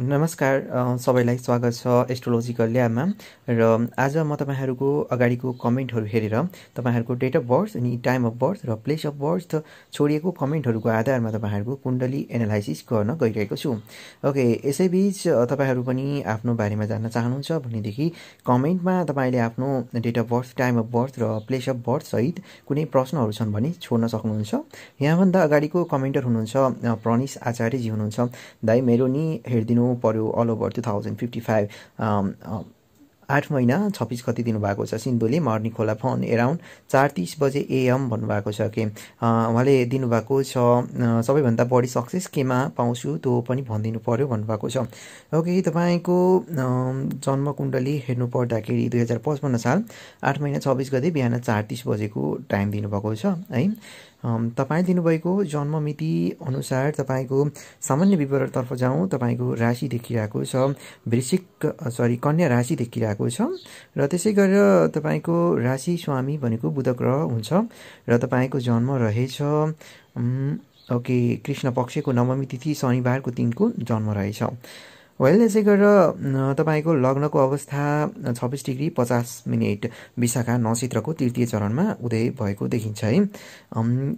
नमस्कार सबैलाई स्वागत छ एस्ट्रोलोजिकल ल्याबमा र आज म तपाईँहरूको अगाडिको कमेन्टहरू हेरेर तपाईँहरूको डेट अफ बर्थ अनि टाइम अफ बर्थ र प्लेस अफ बर्थ छोडिएको कमेन्टहरूको आधारमा तपाईँहरूको कुण्डली एनालाइसिस गर्न गइरहेको छु ओके यसैबिच तपाईँहरू पनि आफ्नो बारेमा जान्न चाहनुहुन्छ भनेदेखि कमेन्टमा तपाईँले आफ्नो date of birth time of birth र प्लेस अफ बर्थ सहित कुनै प्रश्नहरू छन् भने छोड्न सक्नुहुन्छ यहाँभन्दा अगाडिको कमेन्टर हुनुहुन्छ प्रनिस आचार्यजी हुनुहुन्छ दाई मेरो नि हेरिदिनु पऱ्यो all over two thousand fifty five आठ महिना छब्बिस गति दिनुभएको छ सिन्धुले मर्निङ खोला फोन एराउन्ड चार तिस बजे एएम भन्नुभएको छ के उहाँले दिनुभएको छ सबैभन्दा बढी सक्सेस केमा पाउँछु त्यो पनि भनिदिनु पऱ्यो भन्नुभएको छ ओके तपाईँको जन्मकुण्डली हेर्नु पर्दाखेरि दुई हजार पचपन्न साल आठ महिना छब्बिस गते बिहान चार तिस बजेको टाइम दिनुभएको छ है तपाईँ दिनुभएको जन्म मिति अनुसार तपाईँको सामान्य विवरणतर्फ जाउँ तपाईँको राशि देखिरहेको छ वृश्चिक सरी कन्या राशि देखिरहेको छ र त्यसै गरेर तपाईँको राशि स्वामी भनेको बुध ग्रह हुन्छ र तपाईँको जन्म रहेछ ओके कृष्ण पक्षको नवमी तिथि शनिबारको दिनको जन्म रहेछ वेल यसै गरेर तपाईँको लग्नको अवस्था छब्बिस डिग्री पचास मिनट विशाखा नक्षत्रको तृतीय चरणमा उदय भएको देखिन्छ है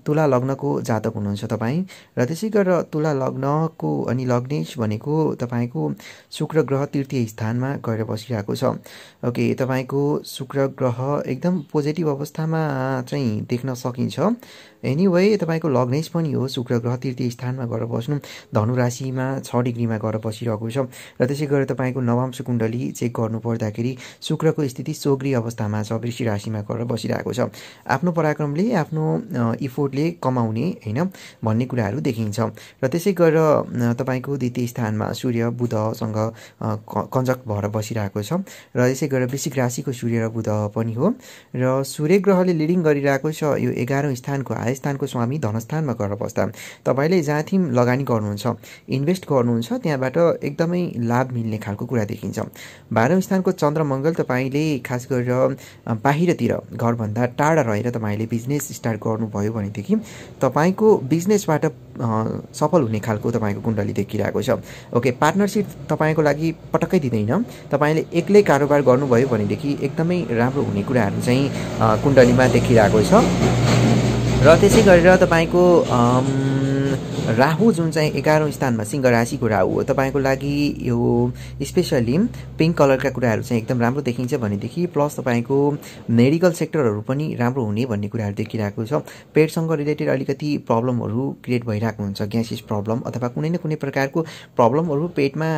तुला लग्नको जातक हुनुहुन्छ तपाईँ र त्यसै गरेर तुला लग्नको अनि लग्नेश भनेको तपाईँको शुक्र ग्रह तृतीय स्थानमा गएर बसिरहेको छ ओके तपाईँको शुक्र ग्रह एकदम पोजिटिभ अवस्थामा चाहिँ देख्न सकिन्छ एनिवे तपाईँको लग्नेश पनि हो शुक्र ग्रह तृतीय स्थानमा गएर बस्नु धनु राशिमा छ डिग्रीमा गएर बसिरहेको छ र त्यसै गरेर तपाईँको नवांश कुण्डली चेक गर्नु पर्दाखेरि शुक्रको स्थिति सोग्री अवस्थामा छ वृषि राशिमा गएर बसिरहेको छ आफ्नो पराक्रमले आफ्नो इफोर्टले कमाउने होइन भन्ने कुराहरू देखिन्छ र त्यसै गरेर तपाईँको द्वितीय स्थानमा सूर्य बुधसँग कन्जक्ट भएर बसिरहेको छ र यसै गरेर वृश्चिक राशिको सूर्य र बुध पनि हो र सूर्य ग्रहले लिडिङ गरिरहेको छ यो एघारौँ स्थानको आयो स्थानको स्वामी धनस्थानमा गएर बस्दा तपाईँले जहाँ थिम लगानी गर्नुहुन्छ इन्भेस्ट गर्नुहुन्छ त्यहाँबाट एकदमै लाभ मिल्ने खालको कुरा देखिन्छ बाह्रौँ स्थानको चन्द्रमङ्गल तपाईँले खास गरेर बाहिरतिर घरभन्दा टाढा रहेर तपाईँले बिजनेस स्टार्ट गर्नुभयो भनेदेखि तपाईँको बिजनेसबाट सफल हुने खालको तपाईँको कुण्डली देखिरहेको छ ओके पार्टनरसिप तपाईँको लागि पटक्कै दिँदैन तपाईँले एक्लै कारोबार गर्नुभयो भनेदेखि एकदमै राम्रो हुने कुराहरू चाहिँ कुण्डलीमा देखिरहेको छ र त्यसै गरेर तपाईँको राहु जुन चाहिँ एघारौँ स्थानमा सिंह राशिको राहु हो तपाईँको लागि यो स्पेसल्ली पिङ्क कलरका कुराहरू चाहिँ एकदम राम्रो देखिन्छ भनेदेखि प्लस तपाईँको मेडिकल सेक्टरहरू पनि राम्रो हुने भन्ने कुराहरू देखिरहेको छ पेटसँग रिलेटेड अलिकति प्रब्लमहरू क्रिएट भइरहेको हुन्छ ग्यासेस प्रब्लम अथवा कुनै न कुनै प्रकारको प्रब्लमहरू पेटमा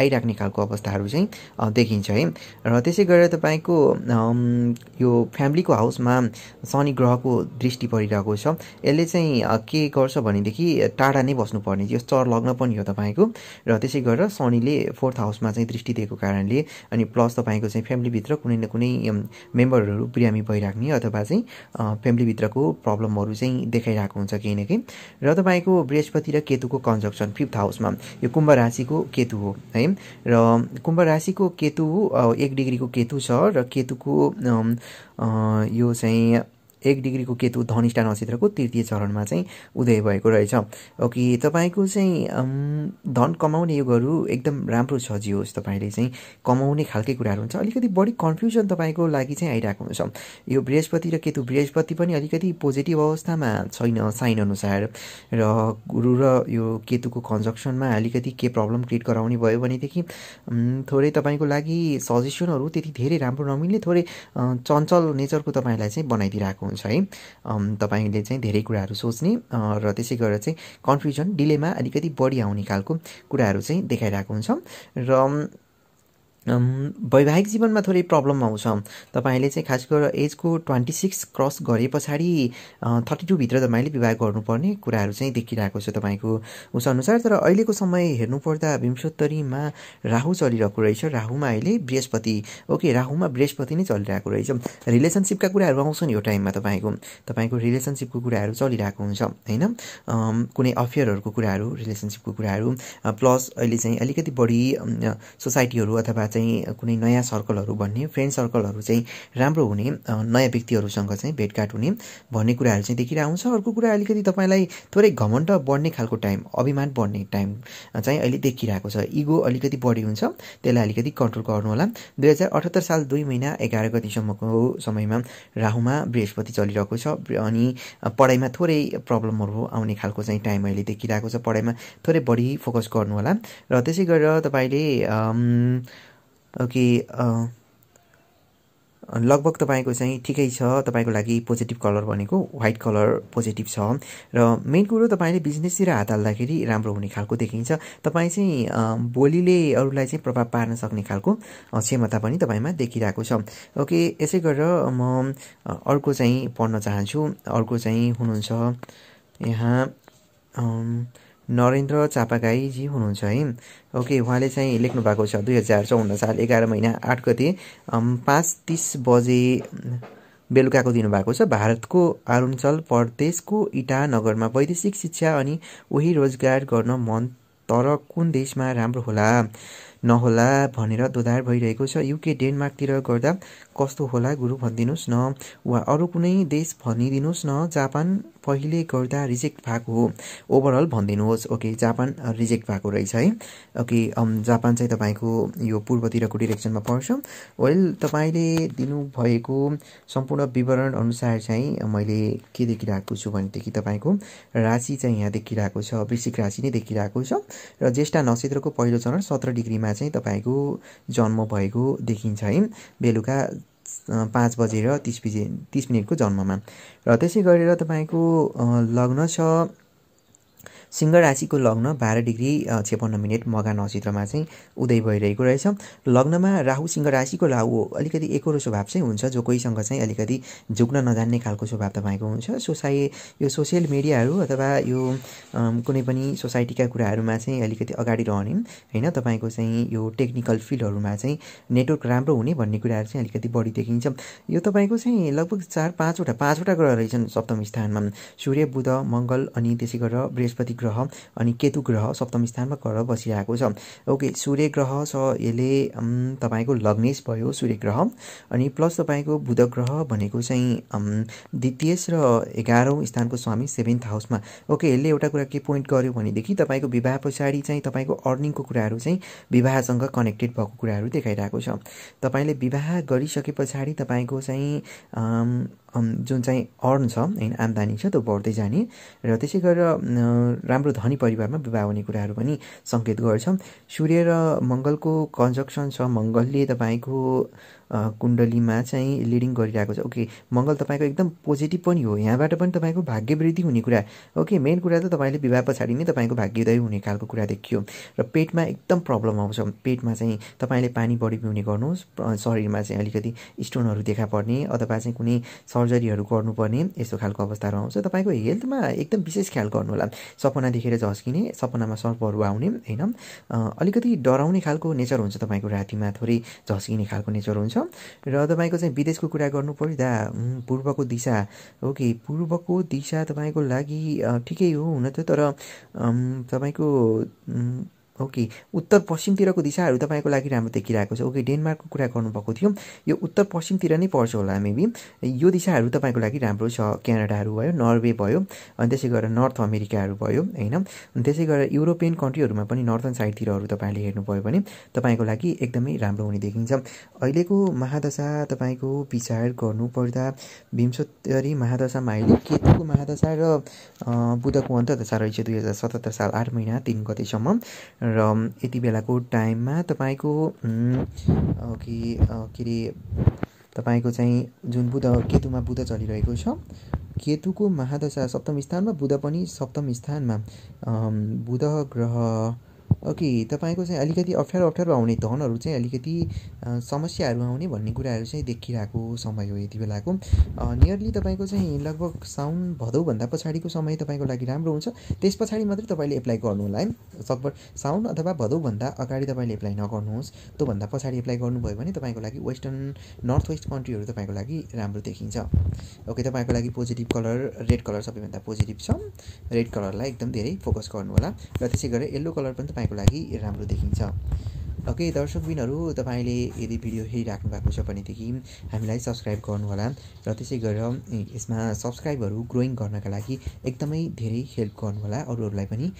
आइराख्ने खालको अवस्थाहरू चाहिँ देखिन्छ है र त्यसै गरेर तपाईँको यो फ्यामिलीको हाउसमा शनि ग्रहको दृष्टि परिरहेको छ यसले चाहिँ के गर्छ भनेदेखि टाढा टाढा नै बस्नुपर्ने यो चर लग्न पनि हो तपाईँको र त्यसै गरेर शनिले फोर्थ हाउसमा चाहिँ दृष्टि दिएको कारणले अनि प्लस तपाईँको चाहिँ फ्यामिलीभित्र कुनै न कुनै मेम्बरहरू बिरामी भइराख्ने अथवा चाहिँ फ्यामिलीभित्रको प्रब्लमहरू चाहिँ देखाइरहेको हुन्छ केही न केही र तपाईँको बृहस्पति र केतुको कन्जक्सन फिफ्थ हाउसमा यो कुम्भ राशिको केतु हो है र कुम्भ राशिको केतु एक डिग्रीको केतु छ र केतुको यो चाहिँ एक डिग्रीको केतु धनिष्ठा नक्षत्रको तृतीय चरणमा चाहिँ उदय भएको रहेछ ओके तपाईँको चाहिँ धन कमाउने योगहरू एकदम राम्रो छ होस् तपाईँले चाहिँ कमाउने खालकै कुराहरू हुन्छ अलिकति बढी कन्फ्युजन तपाईँको लागि चाहिँ आइरहेको हुन्छ यो बृहस्पति र केतु बृहस्पति पनि अलिकति पोजिटिभ अवस्थामा छैन साइन अनुसार र गुरु र यो केतुको कन्जक्सनमा अलिकति के प्रब्लम क्रिएट गराउने भयो भनेदेखि थोरै तपाईँको लागि सजेसनहरू त्यति धेरै राम्रो नमिल्ने थोरै चञ्चल नेचरको तपाईँलाई चाहिँ बनाइदिइरहेको हुन्छ है तपाईँले चाहिँ धेरै कुराहरू सोच्ने र त्यसै गरेर चाहिँ कन्फ्युजन डिलेमा अलिकति बढी आउने खालको कुराहरू चाहिँ देखाइरहेको हुन्छ र वैवाहिक जीवनमा थोरै प्रब्लम आउँछ तपाईँले चाहिँ खास गरेर एजको ट्वेन्टी सिक्स क्रस गरे पछाडि थर्टी टूभित्र तपाईँले विवाह गर्नुपर्ने कुराहरू चाहिँ देखिरहेको छ तपाईँको उस अनुसार तर अहिलेको समय हेर्नुपर्दा विंशोत्तरीमा राहु चलिरहेको रहेछ राहुमा अहिले बृहस्पति ओके राहुमा बृहस्पति नै चलिरहेको रहेछ रिलेसनसिपका कुराहरू आउँछ नि यो टाइममा तपाईँको तपाईँको रिलेसनसिपको कुराहरू चलिरहेको हुन्छ होइन कुनै अफेयरहरूको कुराहरू रिलेसनसिपको कुराहरू प्लस अहिले चाहिँ अलिकति बढी सोसाइटीहरू अथवा चाहिँ कुनै नयाँ सर्कलहरू भन्ने फ्रेन्ड सर्कलहरू चाहिँ राम्रो हुने नयाँ व्यक्तिहरूसँग चाहिँ भेटघाट हुने भन्ने कुराहरू चाहिँ देखिरहेको हुन्छ अर्को कुरा अलिकति तपाईँलाई थोरै घमण्ड बढ्ने खालको टाइम अभिमान बढ्ने टाइम चाहिँ अहिले देखिरहेको छ इगो अलिकति बढी हुन्छ त्यसलाई अलिकति कन्ट्रोल गर्नुहोला दुई हजार अठहत्तर साल दुई महिना एघार गतिसम्मको समयमा राहुमा बृहस्पति चलिरहेको छ अनि पढाइमा थोरै प्रब्लमहरू आउने खालको चाहिँ टाइम अहिले देखिरहेको छ पढाइमा थोरै बढी फोकस गर्नुहोला र त्यसै गरेर तपाईँले कि लगभग तपाईँको चाहिँ ठिकै छ तपाईँको लागि पोजिटिभ कलर भनेको वाइट कलर पोजिटिभ छ र मेन कुरो तपाईँले बिजनेसतिर हात हाल्दाखेरि राम्रो हुने खालको देखिन्छ तपाईँ चाहिँ बोलीले अरूलाई चाहिँ प्रभाव पार्न सक्ने खालको क्षमता पनि तपाईँमा देखिरहेको छ ओके यसै गरेर म अर्को चाहिँ पढ्न चाहन्छु अर्को चाहिँ हुनुहुन्छ यहाँ नरेन्द्र चापागाईजी हुनुहुन्छ है ओके उहाँले चाहिँ लेख्नु भएको छ दुई हजार चौन्न साल एघार महिना आठ गते पाँच तिस बजे बेलुकाको दिनुभएको छ भारतको अरुणाचल प्रदेशको इटानगरमा वैदेशिक शिक्षा अनि उही रोजगार गर्न मन तर कुन देशमा राम्रो होला नहोला भनेर दोधार भइरहेको छ युके डेनमार्कतिर गर्दा कस्तो होला गुरु भनिदिनुहोस् न वा अरू कुनै देश भनिदिनुहोस् न जापान पहिले गर्दा रिजेक्ट भएको हो ओभरअल भनिदिनुहोस् ओके जापान रिजेक्ट भएको रहेछ है ओके um, जापान चाहिँ तपाईँको यो पूर्वतिरको डिरेक्सनमा पर्छ वेल तपाईँले दिनुभएको सम्पूर्ण विवरण अनुसार चाहिँ मैले के देखिरहेको छु भनेदेखि तपाईँको राशि चाहिँ यहाँ देखिरहेको छ वृश्चिक राशि नै देखिरहेको छ र ज्येष्ठा नक्षत्रको पहिलो चरण सत्र डिग्रीमा समयमा चाहिँ तपाईँको जन्म भएको देखिन्छ है बेलुका पाँच बजेर तिस बजे तिस मिनटको जन्ममा र त्यसै गरेर तपाईँको लग्न छ सिंह राशिको लग्न बाह्र डिग्री छेपन्न मिनट मगा नक्षत्रमा चाहिँ उदय भइरहेको रहेछ लग्नमा राहु सिंह राशिको राहु अलिकति एकरो स्वभाव चाहिँ हुन्छ जो कोहीसँग चाहिँ अलिकति झुक्न नजान्ने खालको स्वभाव तपाईँको हुन्छ सोसाइ यो सोसियल मिडियाहरू अथवा यो कुनै पनि सोसाइटीका कुराहरूमा चाहिँ अलिकति अगाडि रहने होइन तपाईँको चाहिँ यो टेक्निकल फिल्डहरूमा चाहिँ नेटवर्क राम्रो हुने भन्ने कुराहरू चाहिँ अलिकति बढी देखिन्छ यो तपाईँको चाहिँ लगभग चार पाँचवटा पाँचवटा ग्रह रहेछन् सप्तम स्थानमा सूर्य बुध मङ्गल अनि त्यसै गरेर बृहस्पति ग्रह अनि केतु ग्रह सप्तम स्थानमा गएर बसिरहेको छ ओके सूर्य ग्रह छ यसले तपाईँको लग्नेश भयो सूर्य ग्रह अनि प्लस तपाईँको बुध ग्रह भनेको चाहिँ द्वितीय र एघारौँ स्थानको स्वामी सेभेन्थ हाउसमा ओके यसले एउटा कुरा के पोइन्ट गर्यो भनेदेखि तपाईँको विवाह पछाडि चाहिँ तपाईँको अर्निङको कुराहरू चाहिँ विवाहसँग कनेक्टेड भएको कुराहरू देखाइरहेको छ तपाईँले विवाह गरिसके पछाडि तपाईँको चाहिँ जुन चाहिँ अर्न छ होइन आम्दानी छ त्यो बढ्दै जाने र त्यसै गरेर राम्रो धनी परिवारमा विवाह हुने कुराहरू पनि सङ्केत गर्छ सूर्य र मङ्गलको कन्जक्सन छ मङ्गलले तपाईँको कुण्डलीमा चाहिँ लिडिङ गरिरहेको छ ओके मङ्गल तपाईँको एकदम पोजिटिभ पनि हो यहाँबाट पनि तपाईँको भाग्य वृद्धि हुने कुरा ओके मेन कुरा त तपाईँले विवाह पछाडि नै तपाईँको भाग्योदय हुने खालको कुरा देखियो र पेटमा एकदम प्रब्लम आउँछ पेटमा चाहिँ तपाईँले पानी बढी पिउने गर्नुहोस् शरीरमा चाहिँ अलिकति स्टोनहरू देखा पर्ने अथवा चाहिँ कुनै सर्जरीहरू गर्नुपर्ने यस्तो खालको अवस्थाहरू आउँछ तपाईँको हेल्थमा एकदम विशेष ख्याल गर्नु होला सपना देखेर झस्किने सपनामा सर्पहरू आउने होइन अलिकति डराउने खालको नेचर हुन्छ तपाईँको रातिमा थोरै झस्किने खालको नेचर हुन्छ छ र तपाईँको चाहिँ विदेशको कुरा गर्नु पर्दा पूर्वको दिशा हो कि पूर्वको दिशा तपाईँको लागि ठिकै हो हुन त तर तपाईँको ओके उत्तर पश्चिमतिरको दिशाहरू तपाईँको लागि राम्रो देखिरहेको छ ओके डेनमार्कको कुरा गर्नुभएको थियो यो उत्तर पश्चिमतिर नै पर्छ होला मेबी यो दिशाहरू तपाईँको लागि राम्रो छ क्यानाडाहरू भयो नर्वे भयो अनि त्यसै गरेर नर्थ अमेरिकाहरू भयो होइन अनि त्यसै गरेर युरोपियन कन्ट्रीहरूमा पनि नर्थन साइडतिरहरू तपाईँले हेर्नुभयो भने तपाईँको लागि एकदमै राम्रो हुने देखिन्छ अहिलेको महादशा तपाईँको विचार गर्नुपर्दा भीमसोत्तरी महादशामा अहिले केतुको महादशा र बुधको अन्तदशा रहेछ दुई हजार सतहत्तर साल आठ महिना तिन गतेसम्म र यति बेलाको टाइममा तपाईँको कि के अरे तपाईँको चाहिँ जुन बुध केतुमा बुध चलिरहेको छ केतुको महादशा सप्तम स्थानमा बुध पनि सप्तम स्थानमा बुध ग्रह ओके तपाईँको चाहिँ अलिकति अप्ठ्यारो अप्ठ्यारो आउने धनहरू चाहिँ अलिकति समस्याहरू आउने भन्ने कुराहरू चाहिँ देखिरहेको समय हो यति बेलाको नियरली तपाईँको चाहिँ लगभग साउन भदौभन्दा पछाडिको समय तपाईँको लागि राम्रो हुन्छ त्यस पछाडि मात्रै तपाईँले एप्लाई गर्नु होला है सकभर साउन अथवा भदौभन्दा अगाडि तपाईँले एप्लाई नगर्नुहोस् त्योभन्दा पछाडि एप्लाई गर्नुभयो भने तपाईँको लागि वेस्टर्न नर्थ वेस्ट कन्ट्रीहरू तपाईँको लागि राम्रो देखिन्छ ओके तपाईँको लागि पोजिटिभ कलर रेड कलर सबैभन्दा पोजिटिभ छ रेड कलरलाई एकदम धेरै फोकस गर्नु होला र त्यसै गरेर येल्लो कलर पनि तपाईँको तपाईँको लागि राम्रो देखिन्छ ओके दर्शकबिनहरू तपाईँले यदि भिडियो हेरिराख्नु भएको छ भनेदेखि हामीलाई सब्सक्राइब गर्नुहोला र त्यसै गरेर यसमा सब्सक्राइबहरू ग्रोइङ गर्नका लागि एकदमै धेरै हेल्प गर्नुहोला अरूहरूलाई पनि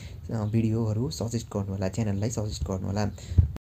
भिडियोहरू सजेस्ट गर्नुहोला च्यानललाई सजेस्ट गर्नुहोला